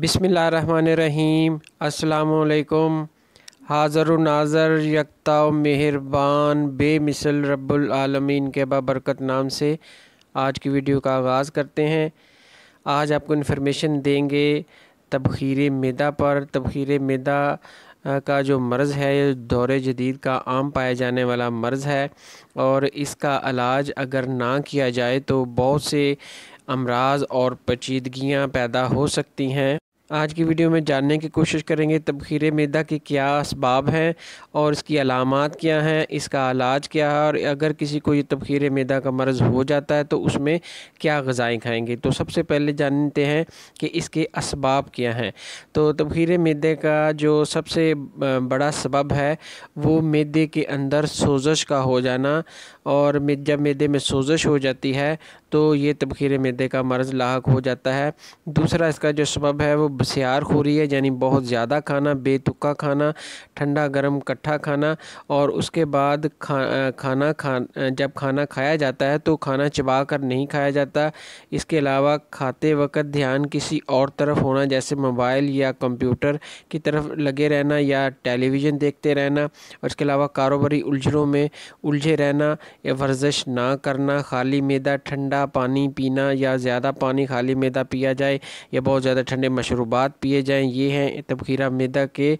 बिसमीम अल्लाम हाज़र नाजर यकता मेहरबान बेमिसल रब्लमीन के बाबरकत नाम से आज की वीडियो का आगाज़ करते हैं आज आपको इन्फॉर्मेशन देंगे तबखीर मैदा पर तबखीर मैदा का जो मर्ज़ है ये दौरे जदीद का आम पाया जाने वाला मर्ज़ है और इसका इलाज अगर ना किया जाए तो बहुत से अमराज और पेचीदगियाँ पैदा हो सकती हैं आज की वीडियो में जानने की कोशिश करेंगे तबखीर मैदा के क्या इसबाब हैं और इसकी अलामत क्या हैं इसका इलाज क्या है और अगर किसी को ये तबखीर मैदा का मर्ज़ हो जाता है तो उसमें क्या गज़ाएँ खाएँगे तो सबसे पहले जानते हैं कि इसके इसबाब क्या हैं तो तबखीर मैदे का जो सबसे बड़ा सबब है वो मैदे के अंदर सोजश का हो जाना और जब मैदे में सोजश हो जाती है तो ये तबखीर मैदे का मर्ज़ लाक हो जाता है दूसरा इसका जो सबब है वो बसियार खोरी है यानी बहुत ज़्यादा खाना बेतुका खाना ठंडा गर्म कट्ठा खाना और उसके बाद खा खाना खा जब खाना खाया जाता है तो खाना चबा कर नहीं खाया जाता इसके अलावा खाते वक्त ध्यान किसी और तरफ होना जैसे मोबाइल या कंप्यूटर की तरफ लगे रहना या टेलीविज़न देखते रहना और इसके अलावा कारोबारी उलझनों में उलझे रहना या वर्जिश ना करना खाली मैदा ठंडा ठंडा पानी पीना या ज़्यादा पानी खाली मैदा पिया जाए या बहुत ज़्यादा ठंडे मशरूबात पिए जाएँ ये हैं तबखीरा मैदा के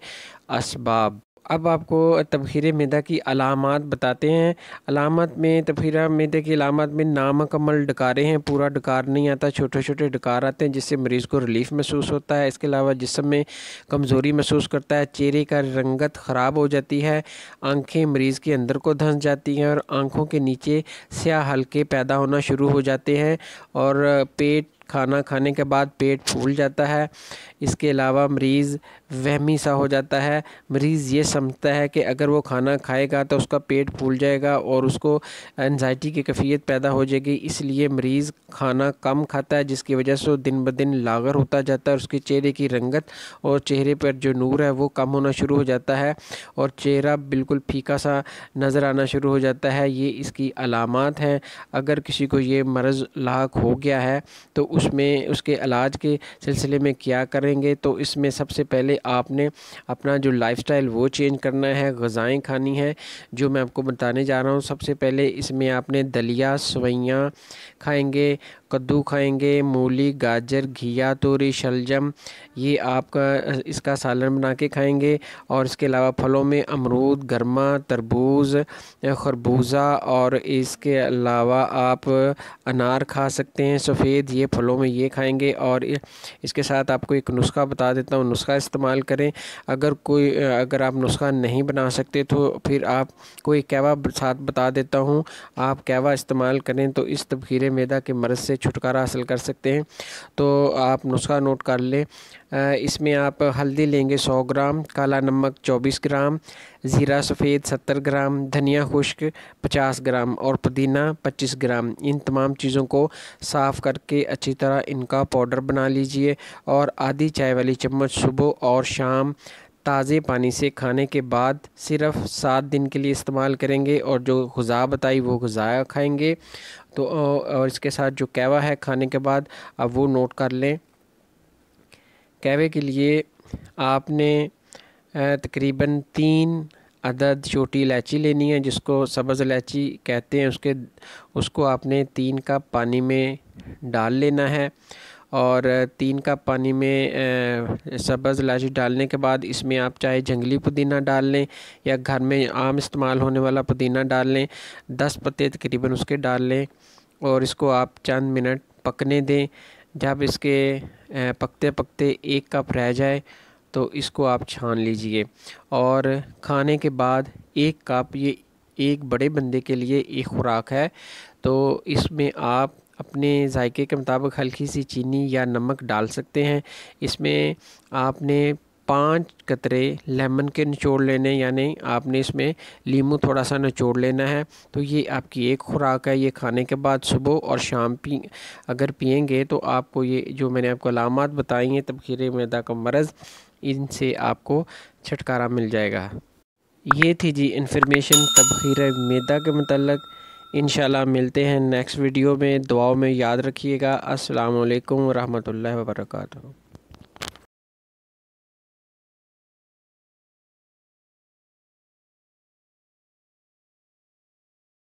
इसबाब अब आपको तबखीर मैदा की अलामत बताते हैं अलामत में तबखीरा मैदे की अलामत में नामकमल डकारे हैं पूरा डकार नहीं आता छोटे छोटे डकार आते हैं जिससे मरीज़ को रिलीफ महसूस होता है इसके अलावा जिसम में कमज़ोरी महसूस करता है चेहरे का रंगत ख़राब हो जाती है आंखें मरीज़ के अंदर को धंस जाती हैं और आँखों के नीचे स्याह हल्के पैदा होना शुरू हो जाते हैं और पेट खाना खाने के बाद पेट फूल जाता है इसके अलावा मरीज़ वहमी सा हो जाता है मरीज़ ये समझता है कि अगर वो खाना खाएगा तो उसका पेट फूल जाएगा और उसको एनजाइटी की कफ़ीत पैदा हो जाएगी इसलिए मरीज़ खाना कम खाता है जिसकी वजह से वो दिन ब दिन लागर होता जाता है उसके चेहरे की रंगत और चेहरे पर जो नूर है वो कम होना शुरू हो जाता है और चेहरा बिल्कुल फीका सा नज़र आना शुरू हो जाता है ये इसकी अलामत हैं अगर किसी को ये मर्ज़ लाक हो गया है तो उसमें उसके इलाज के सिलसिले में क्या करेंगे तो इसमें सबसे पहले आपने अपना जो लाइफस्टाइल वो चेंज करना है गज़ाएँ खानी है जो मैं आपको बताने जा रहा हूँ सबसे पहले इसमें आपने दलिया सवैयाँ खाएँगे कद्दू खाएंगे मूली गाजर घिया तोरी शलजम ये आपका इसका सालन बना के खाएंगे और इसके अलावा फलों में अमरूद गरमा तरबूज खरबूजा और इसके अलावा आप अनार खा सकते हैं सफ़ेद ये फलों में ये खाएंगे और इसके साथ आपको एक नुस्खा बता देता हूँ नुस्खा इस्तेमाल करें अगर कोई अगर आप नुस्खा नहीं बना सकते तो फिर आप कोई कहवा साथ बता देता हूँ आप कहवा इस्तेमाल करें तो इस तबखीर मैदा के मरज़ से छुटकारा हासिल कर सकते हैं तो आप नुस्खा नोट कर लें इसमें आप हल्दी लेंगे 100 ग्राम काला नमक 24 ग्राम ज़ीरा सफ़ेद 70 ग्राम धनिया खुश्क 50 ग्राम और पुदीना 25 ग्राम इन तमाम चीज़ों को साफ़ करके अच्छी तरह इनका पाउडर बना लीजिए और आधी चाय वाली चम्मच सुबह और शाम ताज़े पानी से खाने के बाद सिर्फ सात दिन के लिए इस्तेमाल करेंगे और जो गज़ा बताई वो गज़ा खाएंगे तो और इसके साथ जो कैवा है खाने के बाद अब वो नोट कर लें कैवे के लिए आपने तकरीबन तीन अदद छोटी इलायची लेनी है जिसको सब्ज़ इलायची कहते हैं उसके उसको आपने तीन कप पानी में डाल लेना है और तीन कप पानी में सब्ज़ इलायची डालने के बाद इसमें आप चाहे जंगली पुदीना डाल लें या घर में आम इस्तेमाल होने वाला पुदीना डाल लें दस पत्ते तकरीबन उसके डाल लें और इसको आप चंद मिनट पकने दें जब इसके पकते पकते एक कप रह जाए तो इसको आप छान लीजिए और खाने के बाद एक कप ये एक बड़े बंदे के लिए एक खुराक है तो इसमें आप अपने जायके के मुताबिक हल्की सी चीनी या नमक डाल सकते हैं इसमें आपने पाँच कतरे लेमन के निचोड़ लेने यानी आपने इसमें लीमू थोड़ा सा निचोड़ लेना है तो ये आपकी एक खुराक है ये खाने के बाद सुबह और शाम पी अगर पियेंगे तो आपको ये जो मैंने आपको अलामत बताई हैं तबखीर मैदा का मरज़ इनसे आपको छटकारा मिल जाएगा ये थी जी इन्फॉर्मेशन तबखीर मैदा के मतलब इन मिलते हैं नेक्स्ट वीडियो में दुआओं में याद रखिएगा अस्सलाम वालेकुम रहमतुल्लाहि